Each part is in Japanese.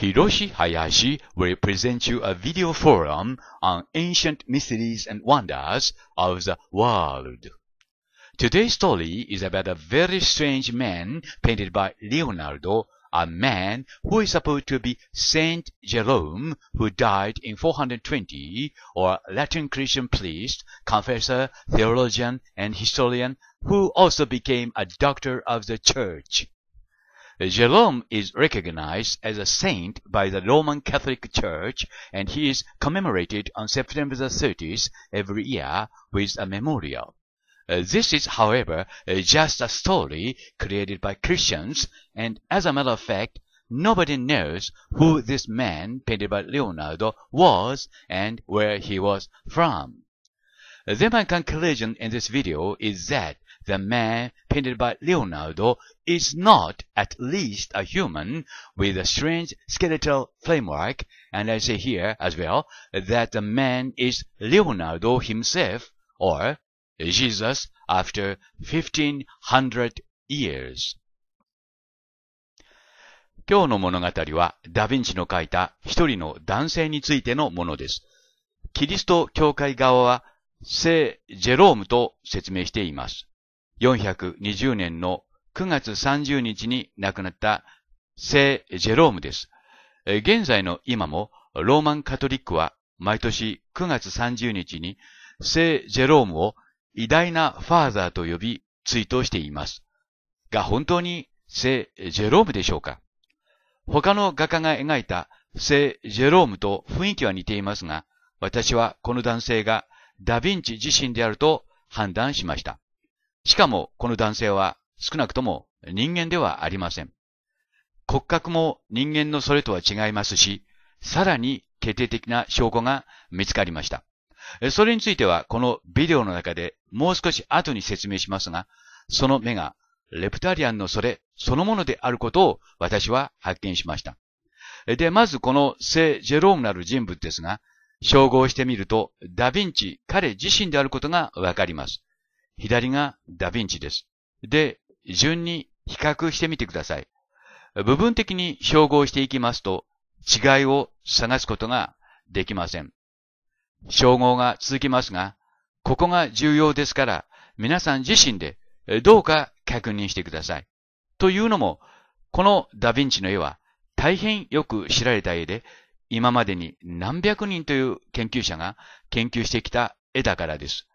Hiroshi Hayashi will present you a video forum on ancient mysteries and wonders of the world. Today's story is about a very strange man painted by Leonardo, a man who is supposed to be Saint Jerome, who died in 420, or Latin Christian priest, confessor, theologian, and historian, who also became a doctor of the church. Jerome is recognized as a saint by the Roman Catholic Church and he is commemorated on September the 30th every year with a memorial. Uh, this is, however, uh, just a story created by Christians, and as a matter of fact, nobody knows who this man painted by Leonardo was and where he was from. Uh, the then my conclusion in this video is that The man painted by Leonardo is not at least a human with a strange skeletal framework, and I say here as well that the man is Leonardo himself or Jesus after 1500 years. 今日の物語はダヴィンチの書いた一人の男性についてのものです。キリスト教会側は聖ジェロームと説明しています。420年の9月30日に亡くなった聖ジェロームです。現在の今もローマンカトリックは毎年9月30日に聖ジェロームを偉大なファーザーと呼び追悼しています。が本当に聖ジェロームでしょうか他の画家が描いた聖ジェロームと雰囲気は似ていますが、私はこの男性がダヴィンチ自身であると判断しました。しかも、この男性は少なくとも人間ではありません。骨格も人間のそれとは違いますし、さらに決定的な証拠が見つかりました。それについては、このビデオの中でもう少し後に説明しますが、その目がレプタリアンのそれそのものであることを私は発見しました。で、まずこの聖ジェロームなる人物ですが、称号してみると、ダヴィンチ、彼自身であることがわかります。左がダヴィンチです。で、順に比較してみてください。部分的に照合していきますと、違いを探すことができません。照合が続きますが、ここが重要ですから、皆さん自身でどうか確認してください。というのも、このダヴィンチの絵は大変よく知られた絵で、今までに何百人という研究者が研究してきた絵だからです。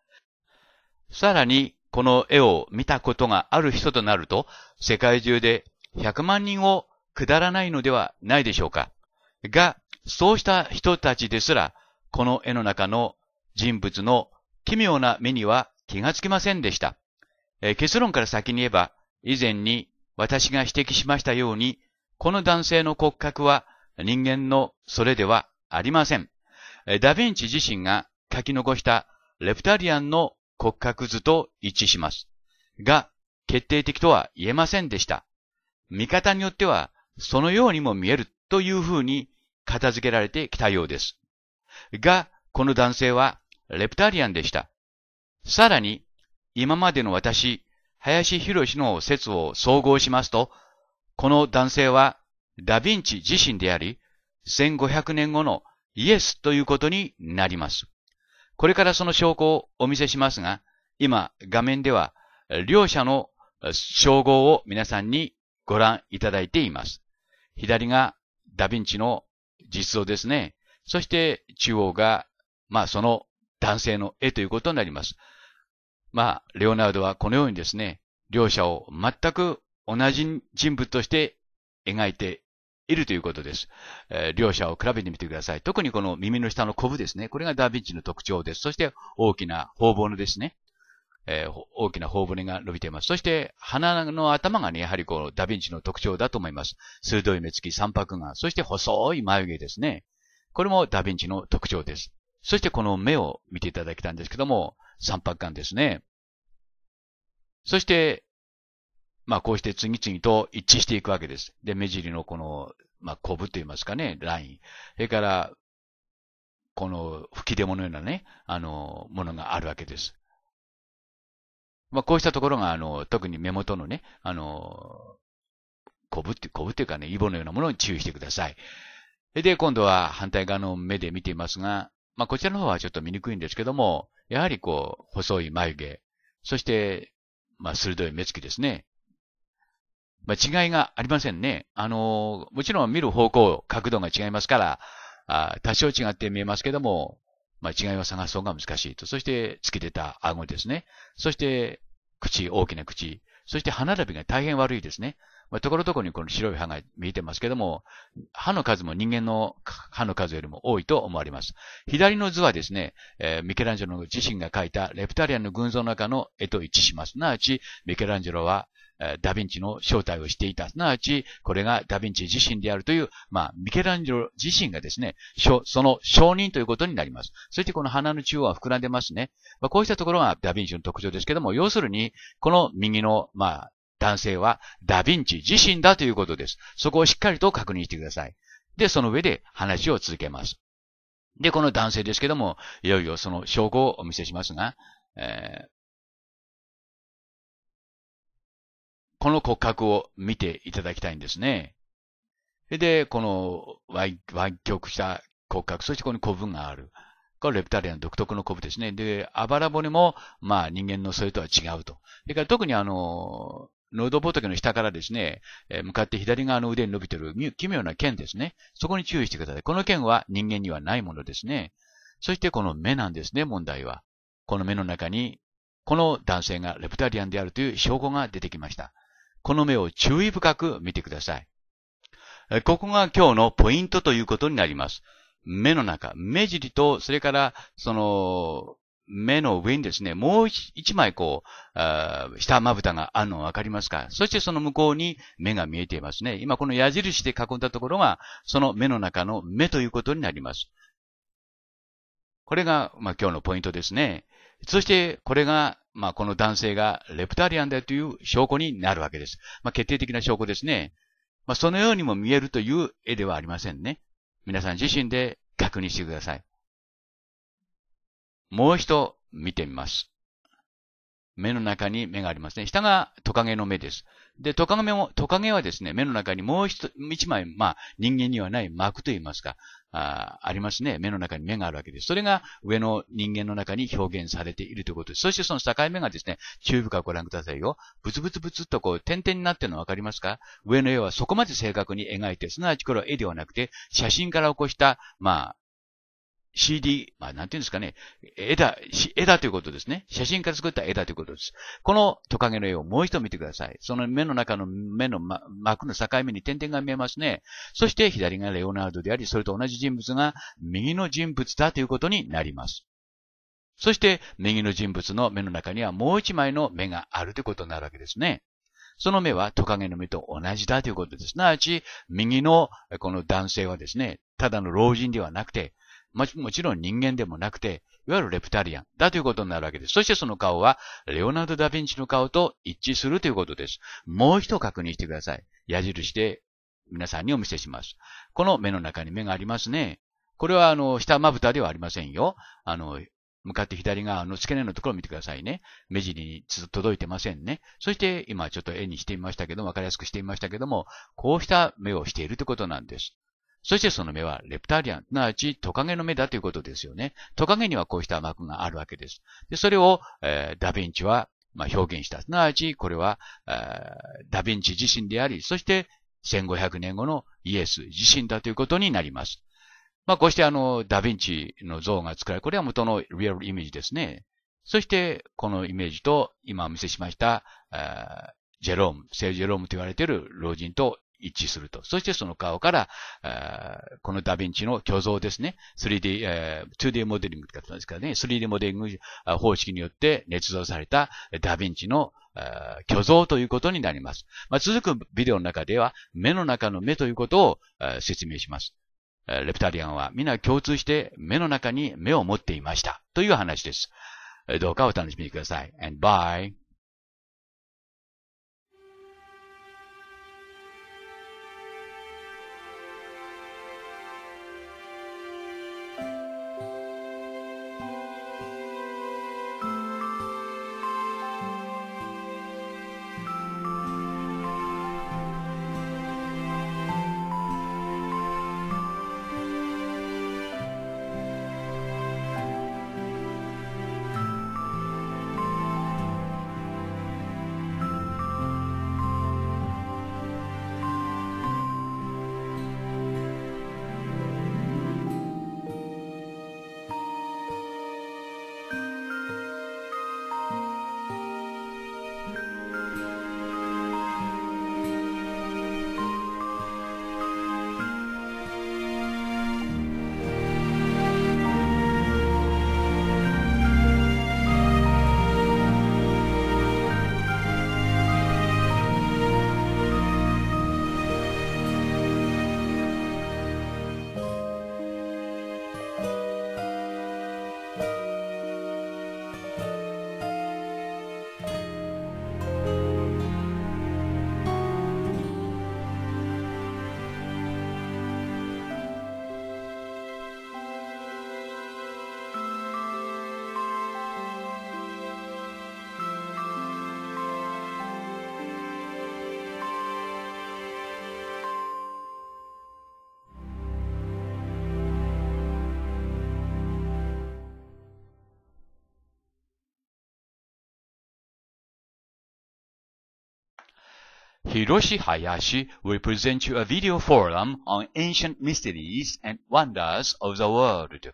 さらに、この絵を見たことがある人となると、世界中で100万人を下らないのではないでしょうか。が、そうした人たちですら、この絵の中の人物の奇妙な目には気がつきませんでした。え結論から先に言えば、以前に私が指摘しましたように、この男性の骨格は人間のそれではありません。ダヴィンチ自身が書き残したレプタリアンの骨格図と一致します。が、決定的とは言えませんでした。見方によっては、そのようにも見えるというふうに片付けられてきたようです。が、この男性はレプタリアンでした。さらに、今までの私、林博士の説を総合しますと、この男性はダヴィンチ自身であり、1500年後のイエスということになります。これからその証拠をお見せしますが、今画面では両者の称号を皆さんにご覧いただいています。左がダヴィンチの実像ですね。そして中央が、まあその男性の絵ということになります。まあ、レオナルドはこのようにですね、両者を全く同じ人物として描いているということです。えー、両者を比べてみてください。特にこの耳の下のコブですね。これがダ・ヴィンチの特徴です。そして大きな頬骨ですね。えー、大きな頬骨が伸びています。そして鼻の頭がね、やはりこうダ・ヴィンチの特徴だと思います。鋭い目つき、三白眼、そして細い眉毛ですね。これもダ・ヴィンチの特徴です。そしてこの目を見ていただきたんですけども、三白眼ですね。そして、まあこうして次々と一致していくわけです。で、目尻のこの、まあ、コブと言いますかね、ライン。それから、この吹き出物のようなね、あの、ものがあるわけです。まあ、こうしたところが、あの、特に目元のね、あの、コブって、コブっていうかね、イボのようなものに注意してください。で、今度は反対側の目で見ていますが、まあ、こちらの方はちょっと見にくいんですけども、やはりこう、細い眉毛、そして、まあ、鋭い目つきですね。まあ、違いがありませんね。あの、もちろん見る方向、角度が違いますから、あ多少違って見えますけども、まあ、違いを探す方が難しいと。そして、突き出た顎ですね。そして、口、大きな口。そして歯並びが大変悪いですね。まあ、ところどころにこの白い歯が見えてますけども、歯の数も人間の歯の数よりも多いと思われます。左の図はですね、えー、ミケランジェロ自身が描いたレプタリアンの群像の中の絵と一致します。なあち、ミケランジェロはダヴィンチの正体をしていた。すなわち、これがダヴィンチ自身であるという、まあ、ミケランジョロ自身がですね、その証人ということになります。そしてこの鼻の中央は膨らんでますね。まあ、こうしたところがダヴィンチの特徴ですけども、要するに、この右の、まあ、男性はダヴィンチ自身だということです。そこをしっかりと確認してください。で、その上で話を続けます。で、この男性ですけども、いよいよその証拠をお見せしますが、えー、この骨格を見ていただきたいんですね。で、この湾曲した骨格、そしてここに古文がある。これレプタリアン独特のコブですね。で、あばら骨も、まあ人間のそれとは違うと。それから特にあの、喉仏の下からですね、え向かって左側の腕に伸びている奇妙な剣ですね。そこに注意してください。この剣は人間にはないものですね。そしてこの目なんですね、問題は。この目の中に、この男性がレプタリアンであるという証拠が出てきました。この目を注意深く見てください。ここが今日のポイントということになります。目の中、目尻と、それから、その、目の上にですね、もう一枚こう、下まぶたがあるのわかりますかそしてその向こうに目が見えていますね。今この矢印で囲んだところが、その目の中の目ということになります。これが、まあ、今日のポイントですね。そして、これがまあ、この男性がレプタリアンだという証拠になるわけです。まあ、決定的な証拠ですね。まあ、そのようにも見えるという絵ではありませんね。皆さん自身で確認してください。もう一度見てみます。目の中に目がありますね。下がトカゲの目です。で、トカゲも、トカゲはですね、目の中にもう一枚、まあ、人間にはない膜と言いますか、あありますね。目の中に目があるわけです。それが上の人間の中に表現されているということです。そしてその境目がですね、中部からご覧くださいよ。ブツブツブツっとこう点々になってるのわかりますか上の絵はそこまで正確に描いて、すなわちこれは絵ではなくて、写真から起こした、まあ、CD、まあ、なんていうんですかね、枝、枝ということですね。写真から作った枝ということです。このトカゲの絵をもう一度見てください。その目の中の目の、ま、膜の境目に点々が見えますね。そして左がレオナルドであり、それと同じ人物が右の人物だということになります。そして右の人物の目の中にはもう一枚の目があるということになるわけですね。その目はトカゲの目と同じだということです。すなわち、右のこの男性はですね、ただの老人ではなくて、ももちろん人間でもなくて、いわゆるレプタリアンだということになるわけです。そしてその顔は、レオナルド・ダ・ヴィンチの顔と一致するということです。もう一度確認してください。矢印で皆さんにお見せします。この目の中に目がありますね。これはあの、下まぶたではありませんよ。あの、向かって左側の付け根のところを見てくださいね。目尻に届いてませんね。そして今ちょっと絵にしてみましたけども、わかりやすくしてみましたけども、こうした目をしているということなんです。そしてその目はレプタリアン、すなわちトカゲの目だということですよね。トカゲにはこうした膜があるわけです。で、それを、えー、ダヴィンチは、まあ、表現した。すなわち、これは、えー、ダヴィンチ自身であり、そして1500年後のイエス自身だということになります。まあ、こうしてあの、ダヴィンチの像が作られ、これは元のリアルイメージですね。そして、このイメージと、今お見せしました、えー、ジェローム、聖ジェロームと言われている老人と一致すると。そしてその顔から、このダヴィンチの虚像ですね。3D、えー、2D モデリングってですからね。3D モデリング方式によって捏造されたダヴィンチの虚像ということになります。まあ、続くビデオの中では、目の中の目ということを説明します。レプタリアンは皆共通して目の中に目を持っていました。という話です。どうかお楽しみください。And bye. Hiroshi Hayashi will present you a video forum on ancient mysteries and wonders of the world.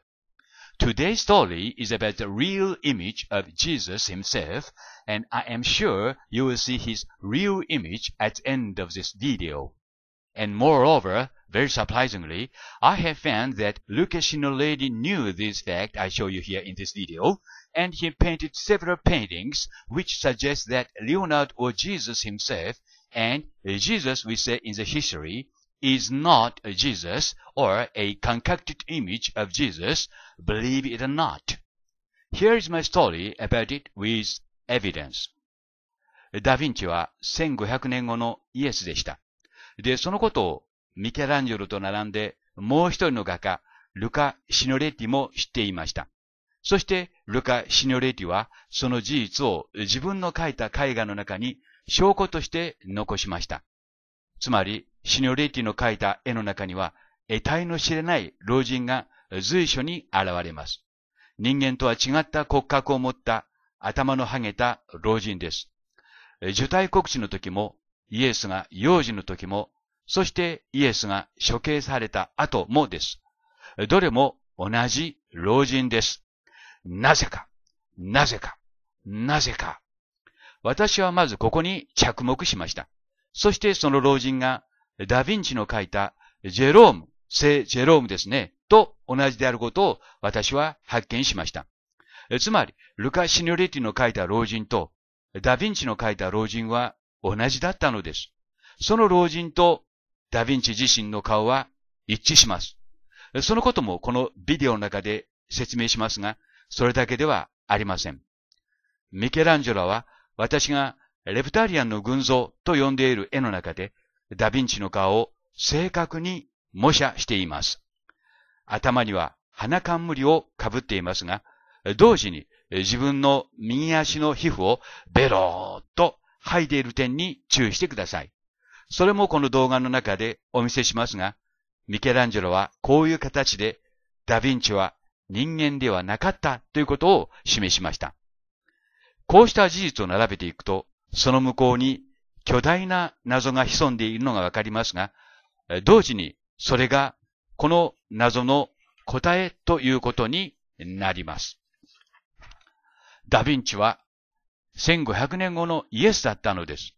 Today's story is about the real image of Jesus himself, and I am sure you will see his real image at the end of this video. And moreover, very surprisingly, I have found that Lucas already knew this fact I show you here in this video, and he painted several paintings which suggest that Leonard or Jesus himself And Jesus, we say in the history, is not a Jesus or a concocted image of Jesus, believe it or not. Here is my story about it with evidence. ダヴィンチは1500年後のイエスでした。で、そのことをミケランジェロと並んでもう一人の画家、ルカ・シノレティも知っていました。そして、ルカ・シノレティはその事実を自分の描いた絵画の中に証拠として残しました。つまり、シニョリティの描いた絵の中には、得体の知れない老人が随所に現れます。人間とは違った骨格を持った頭の剥げた老人です。受胎告知の時も、イエスが幼児の時も、そしてイエスが処刑された後もです。どれも同じ老人です。なぜか、なぜか、なぜか、私はまずここに着目しました。そしてその老人がダヴィンチの書いたジェローム、聖ジェロームですね、と同じであることを私は発見しました。つまり、ルカ・シニョレティの書いた老人とダヴィンチの書いた老人は同じだったのです。その老人とダヴィンチ自身の顔は一致します。そのこともこのビデオの中で説明しますが、それだけではありません。ミケランジェロは私がレプタリアンの群像と呼んでいる絵の中で、ダヴィンチの顔を正確に模写しています。頭には花冠をかぶっていますが、同時に自分の右足の皮膚をベローっと剥いでいる点に注意してください。それもこの動画の中でお見せしますが、ミケランジェロはこういう形でダヴィンチは人間ではなかったということを示しました。こうした事実を並べていくと、その向こうに巨大な謎が潜んでいるのがわかりますが、同時にそれがこの謎の答えということになります。ダヴィンチは1500年後のイエスだったのです。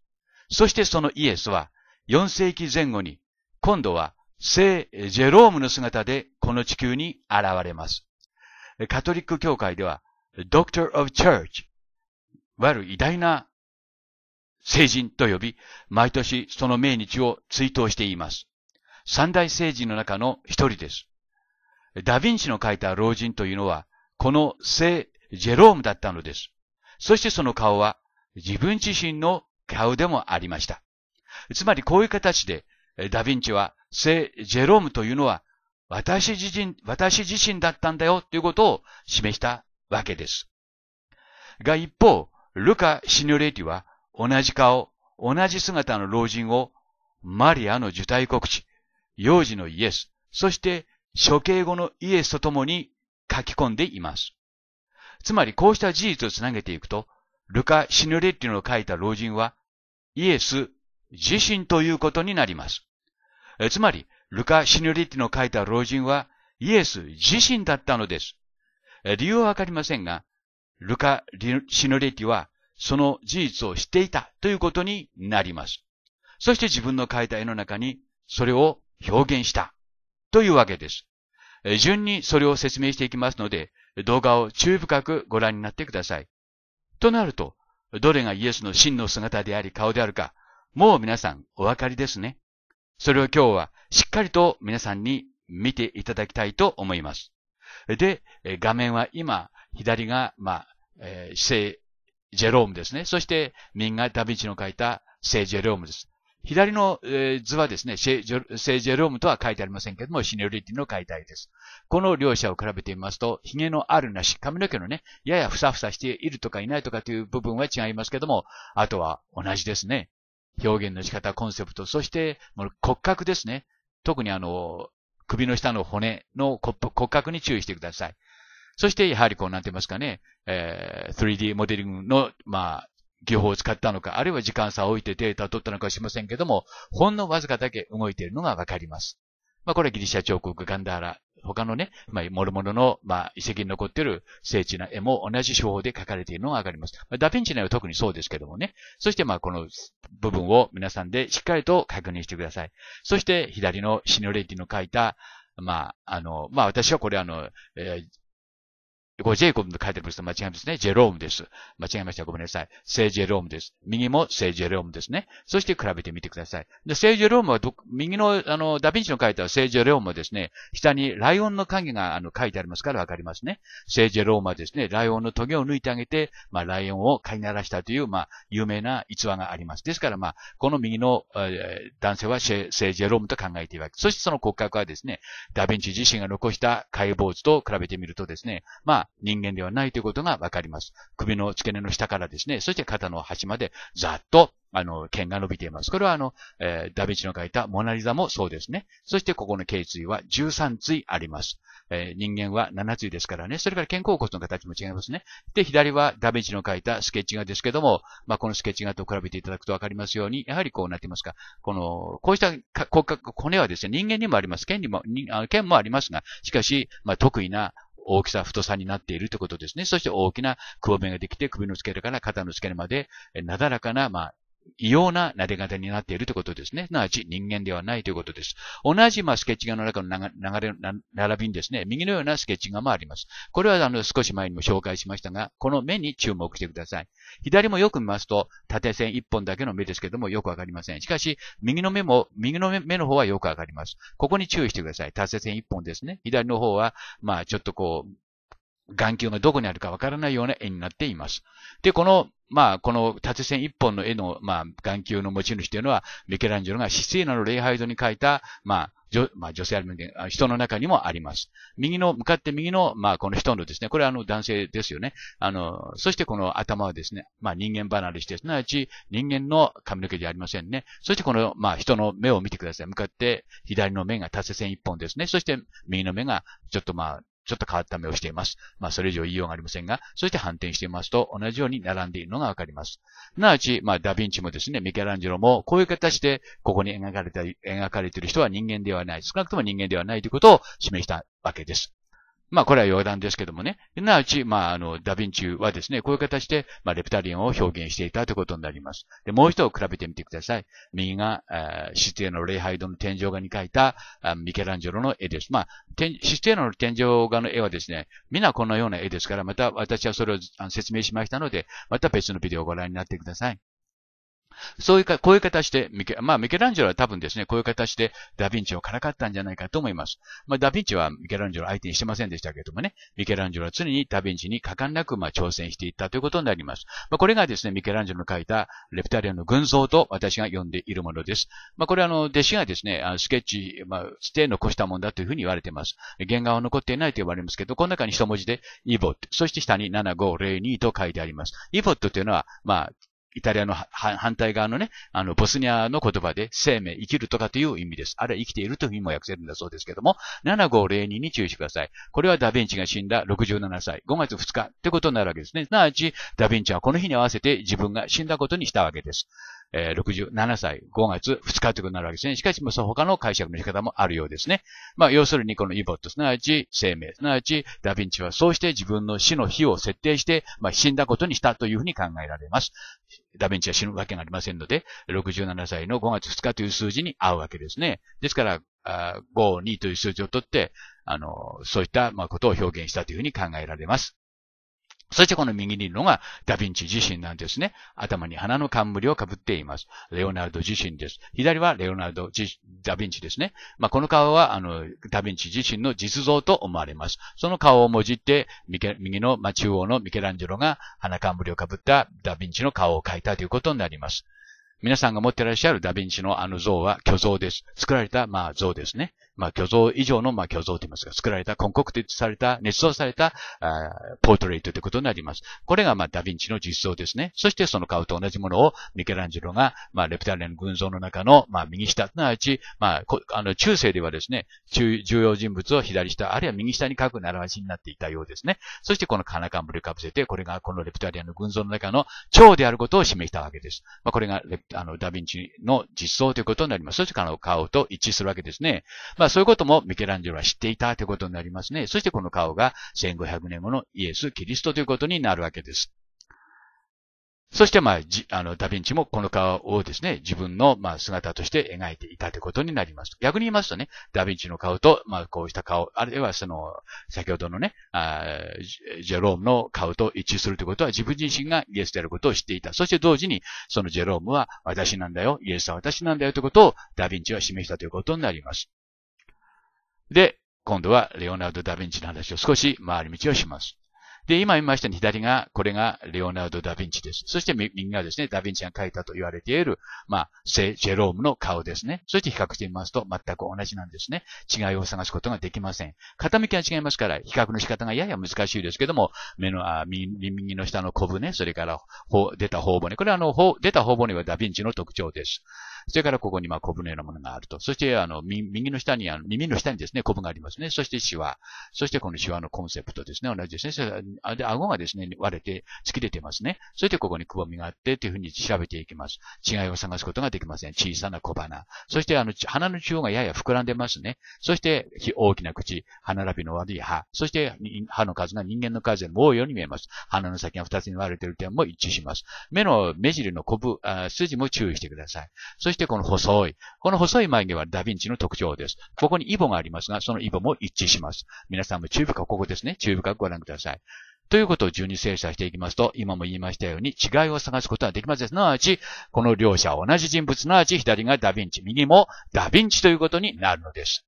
そしてそのイエスは4世紀前後に今度は聖ジェロームの姿でこの地球に現れます。カトリック教会では Doctor of Church わゆる偉大な聖人と呼び、毎年その命日を追悼しています。三大聖人の中の一人です。ダヴィンチの書いた老人というのは、この聖ジェロームだったのです。そしてその顔は自分自身の顔でもありました。つまりこういう形で、ダヴィンチは聖ジェロームというのは私自身、私自身だったんだよということを示したわけです。が一方、ルカ・シニョレーティは同じ顔、同じ姿の老人をマリアの受胎告知、幼児のイエス、そして処刑後のイエスと共に書き込んでいます。つまりこうした事実をつなげていくと、ルカ・シニョレッティの書いた老人はイエス自身ということになります。つまり、ルカ・シニョレッティの書いた老人はイエス自身だったのです。理由はわかりませんが、ルカ・シノレティはその事実を知っていたということになります。そして自分の書いた絵の中にそれを表現したというわけです。順にそれを説明していきますので、動画を注意深くご覧になってください。となると、どれがイエスの真の姿であり顔であるか、もう皆さんお分かりですね。それを今日はしっかりと皆さんに見ていただきたいと思います。で、画面は今、左が、まあ、えー、聖ジェロームですね。そして、右がダヴィンチの書いた聖ジェロームです。左の、え図はですね、聖ジェロームとは書いてありませんけども、シニョリティの解体です。この両者を比べてみますと、髭のあるなし、髪の毛のね、ややふさふさしているとかいないとかという部分は違いますけども、あとは同じですね。表現の仕方、コンセプト、そして、骨格ですね。特にあの、首の下の骨の骨格に注意してください。そして、やはりこう、なんて言いますかね、えー、3D モデリングの、まあ、技法を使ったのか、あるいは時間差を置いてデータを取ったのかしませんけども、ほんのわずかだけ動いているのがわかります。まあ、これはギリシャ彫刻、ガンダーラ、他のね、まあ、諸々の、まあ、遺跡に残っている精緻な絵も同じ手法で描かれているのがわかります。まあ、ダヴィンチの絵は特にそうですけどもね。そして、まあ、この部分を皆さんでしっかりと確認してください。そして、左のシノレッティの描いた、まあ、あの、まあ、私はこれあの、えー、これジェイコブと書いてありますと間違いですね。ジェロームです。間違えました。ごめんなさい。聖ジェロームです。右も聖ジェロームですね。そして比べてみてください。で、聖ジェロームは右の、あの、ダヴィンチの書いた聖ジェロームはですね、下にライオンの影が、あの、書いてありますからわかりますね。聖ジェロームはですね、ライオンの棘を抜いてあげて、まあ、ライオンを飼いならしたという、まあ、有名な逸話があります。ですから、まあ、この右の、えー、男性は聖ジェロームと考えているわけ。そしてその骨格はですね、ダヴィンチ自身が残した解剖図と比べてみるとですね、まあ、人間ではないということがわかります。首の付け根の下からですね、そして肩の端までざっと、あの、剣が伸びています。これはあの、えー、ダヴンチの書いたモナリザもそうですね。そしてここの頸椎は13椎あります。えー、人間は7椎ですからね。それから肩甲骨の形も違いますね。で、左はダヴンチの書いたスケッチ画ですけども、まあ、このスケッチ画と比べていただくとわかりますように、やはりこうなっていますか。この、こうした骨格、骨はですね、人間にもあります。剣にも、剣もありますが、しかし、まあ、得意な大きさ、太さになっているということですね。そして大きなくぼみができて、首の付け根から肩の付け根まで、なだらかな、まあ、異様な撫で方になっているということですね。すなわち人間ではないということです。同じ、まあ、スケッチ画の中の流れ、並びにですね、右のようなスケッチ画もあります。これはあの少し前にも紹介しましたが、この目に注目してください。左もよく見ますと、縦線1本だけの目ですけども、よくわかりません。しかし、右の目も、右の目の方はよくわかります。ここに注意してください。縦線1本ですね。左の方は、まあ、ちょっとこう、眼球がどこにあるかわからないような絵になっています。で、この、まあ、この縦線一本の絵の、まあ、眼球の持ち主というのは、ミケランジェロがシスな。ナの礼拝堂に描いた、まあ、女まあ、女性ある人の中にもあります。右の、向かって右の、まあ、この人のですね、これはあの男性ですよね。あの、そしてこの頭はですね、まあ、人間離れして、すなわち人間の髪の毛じゃありませんね。そしてこの、まあ、人の目を見てください。向かって左の目が縦線一本ですね。そして右の目が、ちょっとまあ、ちょっと変わった目をしています。まあ、それ以上言いようがありませんが、そして反転していますと、同じように並んでいるのがわかります。すなわち、まあ、ダヴィンチもですね、ミケランジェロも、こういう形で、ここに描かれた、描かれている人は人間ではない、少なくとも人間ではないということを示したわけです。まあこれは余談ですけどもね。なあち、まああの、ダヴィンチはですね、こういう形で、まあレプタリオンを表現していたということになります。で、もう一度比べてみてください。右が、えシステーの礼拝堂の天井画に描いたあミケランジェロの絵です。まあ、システーの天井画の絵はですね、皆このような絵ですから、また私はそれを説明しましたので、また別のビデオをご覧になってください。そういうか、こういう形で、まあ、ミケランジェロは多分ですね、こういう形でダヴィンチをからかったんじゃないかと思います。まあ、ダヴィンチはミケランジェロを相手にしてませんでしたけれどもね、ミケランジェロは常にダヴィンチに果敢なく、まあ、挑戦していったということになります。まあ、これがですね、ミケランジェロの書いたレプタリアの群像と私が読んでいるものです。まあ、これはあの、弟子がですね、スケッチ、まあ、ステー残したもんだというふうに言われています。原画は残っていないと言われますけど、この中に一文字でイボット、そして下に7502と書いてあります。イボットというのは、まあ、イタリアの反対側のね、あの、ボスニアの言葉で生命、生きるとかという意味です。あれは生きているという意味も訳せるんだそうですけども、7502に注意してください。これはダヴィンチが死んだ67歳、5月2日ってことになるわけですね。すなわち、ダヴィンチはこの日に合わせて自分が死んだことにしたわけです。えー、67歳、5月2日ということになるわけですね。しかし、もその他の解釈の仕方もあるようですね。まあ、要するにこのイボット、すなわち生命、すなわちダヴィンチはそうして自分の死の日を設定して、まあ、死んだことにしたというふうに考えられます。ダヴィンチは死ぬわけがありませんので、67歳の5月2日という数字に合うわけですね。ですから、5、2という数字をとって、あの、そういった、まあ、ことを表現したというふうに考えられます。そしてこの右にいるのがダヴィンチ自身なんですね。頭に花の冠をかぶっています。レオナルド自身です。左はレオナルドダヴィンチですね。まあ、この顔は、あの、ダヴィンチ自身の実像と思われます。その顔をもじって、右の、まあ、中央のミケランジェロが花冠をかぶったダヴィンチの顔を描いたということになります。皆さんが持っていらっしゃるダヴィンチのあの像は虚像です。作られた、まあ、像ですね。まあ、虚像以上の、まあ、虚像と言いますか、作られた、コンコクティされた、捏造された、あポートレートということになります。これが、まあ、ダヴィンチの実装ですね。そして、その顔と同じものを、ミケランジェロが、まあ、レプタリアの群像の中の、まあ、右下、すなわち、まあ、あの、中世ではですね、重要人物を左下、あるいは右下に書く習わしになっていたようですね。そして、このカナカンブルかぶせて、これが、このレプタリアンの群像の中の蝶であることを示したわけです。まあ、これが、あの、ダヴィンチの実装ということになります。そして、顔と一致するわけですね。まあまあそういうこともミケランジェロは知っていたということになりますね。そしてこの顔が1500年後のイエス・キリストということになるわけです。そしてまあ、あの、ダヴィンチもこの顔をですね、自分のまあ姿として描いていたということになります。逆に言いますとね、ダヴィンチの顔と、まあこうした顔、あるいはその、先ほどのね、あジェロームの顔と一致するということは自分自身がイエスであることを知っていた。そして同時に、そのジェロームは私なんだよ、イエスは私なんだよということをダヴィンチは示したということになります。で、今度はレオナルド・ダ・ヴィンチの話を少し回り道をします。で、今見ましたね、左が、これがレオナルド・ダ・ヴィンチです。そして右がですね、ダ・ヴィンチが書いたと言われている、まあ、聖ジェロームの顔ですね。そして比較してみますと全く同じなんですね。違いを探すことができません。傾きは違いますから、比較の仕方がやや難しいですけども、目の、あ右右の下の小舟、それから、出た頬骨。これはあの、出た頬骨はダ・ヴィンチの特徴です。それからここにまあコブのようなものがあると。そして、あの、右の下に、あの耳の下にですね、コブがありますね。そしてシワ。そしてこのシワのコンセプトですね。同じですね。で、顎がですね、割れて、突き出てますね。そしてここにくぼみがあって、というふうに調べていきます。違いを探すことができません。小さな小鼻。そして、あの、鼻の中央がやや膨らんでますね。そして、大きな口、歯並びの悪い歯。そして、歯の数が人間の数よりも多いように見えます。鼻の先が2つに割れている点も一致します。目の目尻のコブ、あ筋も注意してください。そしてこの細い。この細い眉毛はダヴィンチの特徴です。ここにイボがありますが、そのイボも一致します。皆さんも注意深く、ここですね。注意深くご覧ください。ということを順に精査していきますと、今も言いましたように違いを探すことはできません。すなわち、この両者は同じ人物、すなわち左がダヴィンチ、右もダヴィンチということになるのです。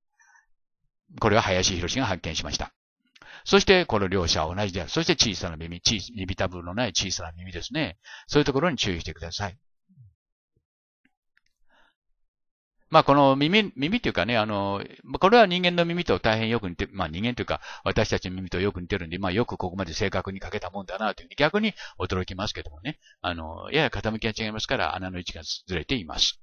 これは林博士が発見しました。そして、この両者は同じである。そして小さな耳、耳たぶのない小さな耳ですね。そういうところに注意してください。まあ、この耳、耳っていうかね、あの、これは人間の耳と大変よく似て、まあ、人間というか、私たちの耳とよく似てるんで、まあ、よくここまで正確にかけたもんだな、というふうに逆に驚きますけどもね。あの、やや傾きが違いますから、穴の位置がずれています。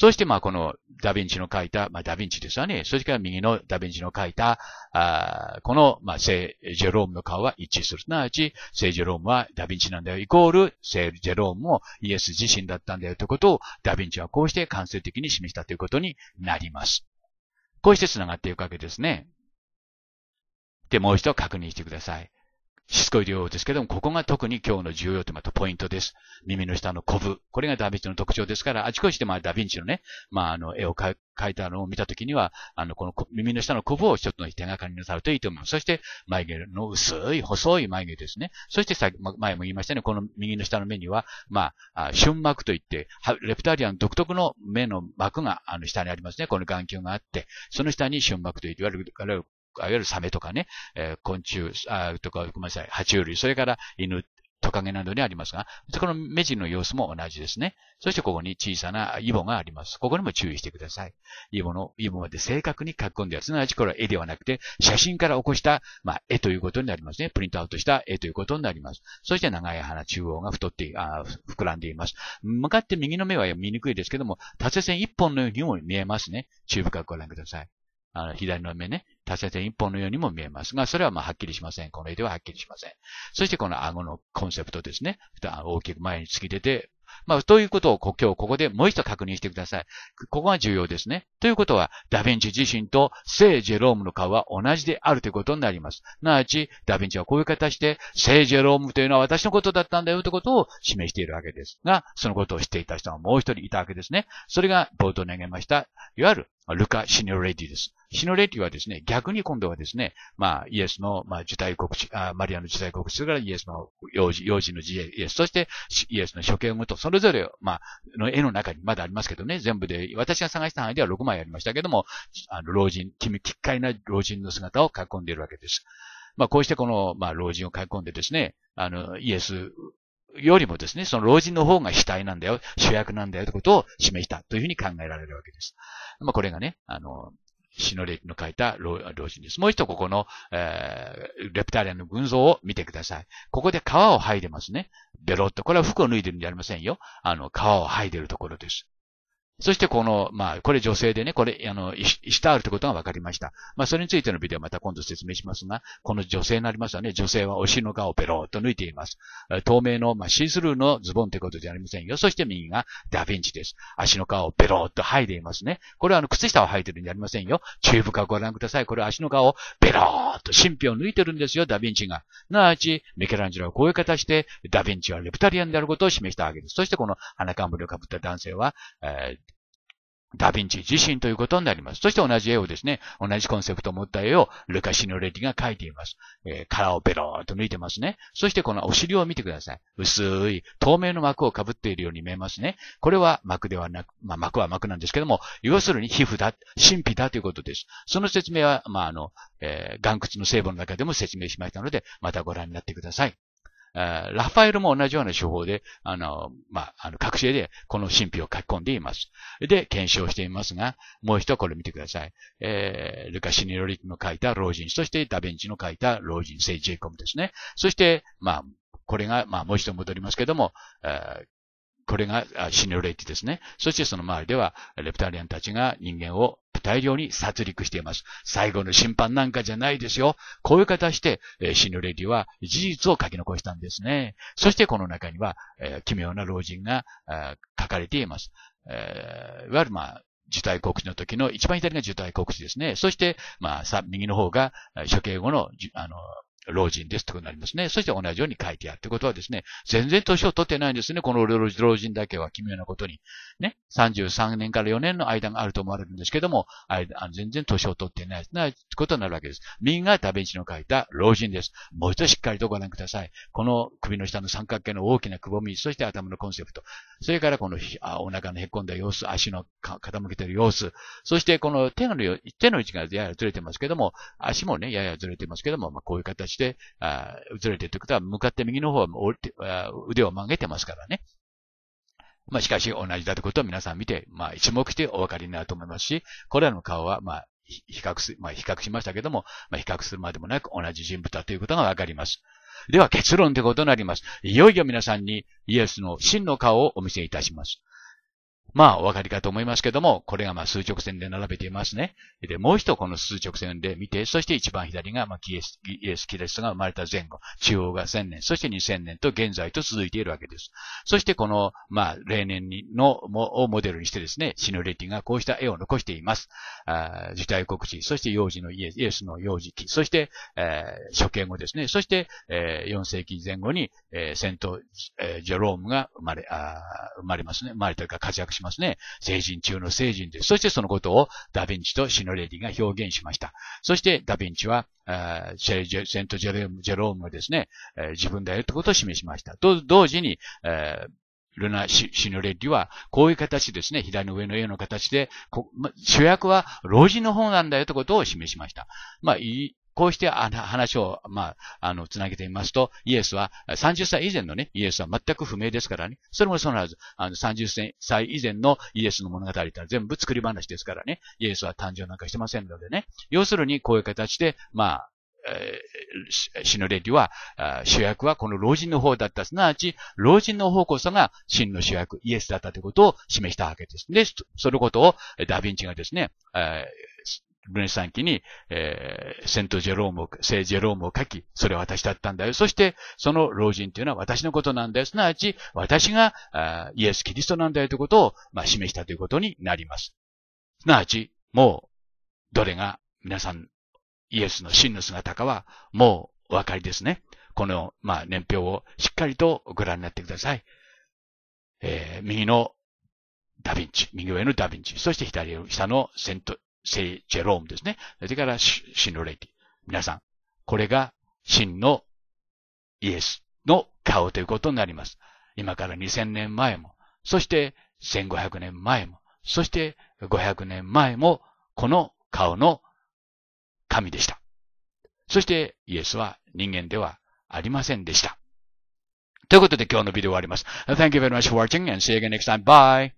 そして、まあ、このダヴィンチの書いた、まあ、ダヴィンチですわね。そしてから右のダヴィンチの書いた、あこの、まあ、聖ジェロームの顔は一致する。すなわち、聖ジェロームはダヴィンチなんだよ、イコール、聖ジェロームもイエス自身だったんだよということを、ダヴィンチはこうして完成的に示したということになります。こうして繋がっていくわけですね。で、もう一度確認してください。しつこい量ですけども、ここが特に今日の重要とまたポイントです。耳の下のコブ。これがダヴィンチの特徴ですから、あちこちでまあダヴィンチのね、まああの絵を描いたのを見たときには、あの、この耳の下のコブを一つの手がかりになさるといいと思います。そして、眉毛の薄い、細い眉毛ですね。そしてさ、前も言いましたね、この右の下の目には、まあ、瞬膜といって、レプタリアン独特の目の膜が、あの、下にありますね。この眼球があって、その下に瞬膜といって、いわゆる、いわゆるサメとかね、えー、昆虫あ、とか、ごめんなさい、爬虫類、それから犬、トカゲなどにありますが、そこの目地の様子も同じですね。そしてここに小さなイボがあります。ここにも注意してください。イボの、イボまで正確に書き込んでやすなわちこれは絵ではなくて、写真から起こした、まあ、絵ということになりますね。プリントアウトした絵ということになります。そして長い鼻中央が太って、あ膨らんでいます。向かって右の目は見にくいですけども、縦線一本のようにも見えますね。注意深くご覧ください。あの左の目ね、多線点一本のようにも見えますが、それはまあはっきりしません。この絵でははっきりしません。そしてこの顎のコンセプトですね。大きく前に突き出て、まあ、ということを今日ここでもう一度確認してください。ここが重要ですね。ということは、ダヴィンチ自身と聖ジェロームの顔は同じであるということになります。なわち、ダヴィンチはこういう形で、聖ジェロームというのは私のことだったんだよということを示しているわけですが、そのことを知っていた人がもう一人いたわけですね。それが冒頭に挙げました、いわゆるルカ・シノレディです。シノレディはですね、逆に今度はですね、まあ、イエスの、まあ、受胎告知、あマリアの受胎告知、それからイエスの幼児、幼児のイエス、そしてイエスの処刑をと、それぞれ、まあ、の絵の中にまだありますけどね、全部で、私が探した範囲では6枚ありましたけども、あの、老人、君、か怪な老人の姿を囲んでいるわけです。まあ、こうしてこの、まあ、老人を囲んでですね、あの、イエスよりもですね、その老人の方が主体なんだよ、主役なんだよということを示したというふうに考えられるわけです。まあ、これがね、あの、シノレの書いた老人です。もう一度ここの、えー、レプタリアンの群像を見てください。ここで皮を剥いでますね。ベロッと。これは服を脱いでるんじゃありませんよ。あの、皮を剥いでるところです。そしてこの、まあ、これ女性でね、これ、あの、たあるってことが分かりました。まあ、それについてのビデオはまた今度説明しますが、この女性になりますよね、女性はお尻の顔をペローっと抜いています。透明の、まあ、シースルーのズボンってことじゃありませんよ。そして右がダヴィンチです。足の皮をペローっと剥いでいますね。これはあの、靴下を履いてるんじゃありませんよ。チューブかご覧ください。これは足の皮をペローっと神秘を抜いてるんですよ、ダヴィンチが。なわち、ミケランジェロはこういう形で、ダヴィンチはレプタリアンであることを示したわけです。そしてこの花冠をかぶった男性は、えーダヴィンチ自身ということになります。そして同じ絵をですね、同じコンセプトを持った絵をルカ・シノレディが描いています。えー、殻をベローンと抜いてますね。そしてこのお尻を見てください。薄い透明の膜をかぶっているように見えますね。これは膜ではなく、まあ、膜は膜なんですけども、要するに皮膚だ、神秘だということです。その説明は、まあ、あの、えー、岩窟の成分の中でも説明しましたので、またご覧になってください。ラファエルも同じような手法で、あの、まあ、あの、学生でこの神秘を書き込んでいます。で、検証していますが、もう一度これ見てください。えー、ルカ・シニロリックの書いた老人、そしてダ・ベンチの書いた老人性ジェイコムですね。そして、まあ、これが、まあ、もう一度戻りますけども、これがシネレイティですね。そしてその周りでは、レプタリアンたちが人間を大量に殺戮しています。最後の審判なんかじゃないですよ。こういう形で、えー、シレディは事実を書き残したんですね。そしてこの中には、え奇妙な老人が書かれています。えいわゆるまあ、受胎告知の時の、一番左が受胎告知ですね。そして、まあ、さ、右の方が、処刑後の、あの、老人ですってことになりますね。そして同じように書いてあるってことはですね、全然年を取ってないんですね。この老人だけは奇妙なことに。ね、33年から4年の間があると思われるんですけども、全然年を取ってないてことになるわけです。民がダヴィンチの書いた老人です。もう一度しっかりとご覧ください。この首の下の三角形の大きなくぼみ、そして頭のコンセプト。それからこのお腹のへこんだ様子、足の傾けてる様子。そしてこの手の手の位置がややずれてますけども、足もね、ややずれてますけども、まあ、こういう形してあ移れていっことは、向かって右の方は腕を曲げてますからね。まあ、しかし同じだということを皆さん見て、まあ、一目してお分かりになると思いますし、これらの顔は、まあ、比較す、まあ、比較しましたけども、まあ、比較するまでもなく同じ人物だということがわかります。では結論ということになります。いよいよ皆さんにイエスの真の顔をお見せいたします。まあ、お分かりかと思いますけども、これがまあ数直線で並べていますね。で、もう一度この数直線で見て、そして一番左がまあキエス、イエス・キリストが生まれた前後、中央が1000年、そして2000年と現在と続いているわけです。そしてこの、まあ、例年にの、をモデルにしてですね、シノレティがこうした絵を残しています。あ受胎告知、そして幼児のイエスイエスの幼児期、そして、えー、処刑後ですね、そして、えー、4世紀前後に、えー、戦闘、えー、ジェロームが生まれ、あ生まれますね、生まれというか活躍します。ますね。聖人中の聖人です。そしてそのことをダヴィンチとシノレリが表現しました。そしてダヴィンチは、セントジェローム、ジェロームがですね、自分だよってことを示しました。と同時に、ルナ・シノレッリは、こういう形ですね、左の上の絵の形で、主役は老人の方なんだよということを示しました。まあ、こうして話を、まあ、あの、つなげてみますと、イエスは、30歳以前のね、イエスは全く不明ですからね。それもそのはず、あの、30歳以前のイエスの物語とは全部作り話ですからね。イエスは誕生なんかしてませんのでね。要するに、こういう形で、まあ、死のレディは、主役はこの老人の方だった。すなわち、老人の方こそが真の主役、イエスだったということを示したわけです。で、そのことをダヴィンチがですね、分散記に、えー、セントジェロームを、聖ジェロームを書き、それは私だったんだよ。そして、その老人というのは私のことなんだよ。すなわち、私がイエス・キリストなんだよということを、まあ、示したということになります。すなわち、もう、どれが皆さん、イエスの真の姿かは、もうお分かりですね。この、まあ、年表をしっかりとご覧になってください。えー、右のダヴィンチ、右上のダヴィンチ、そして左下のセント、聖ジェロームですね。それから真の霊気。皆さん、これが真のイエスの顔ということになります。今から2000年前も、そして1500年前も、そして500年前も、この顔の神でした。そしてイエスは人間ではありませんでした。ということで今日のビデオ終わります。Thank you very much for watching and see you again next time. Bye!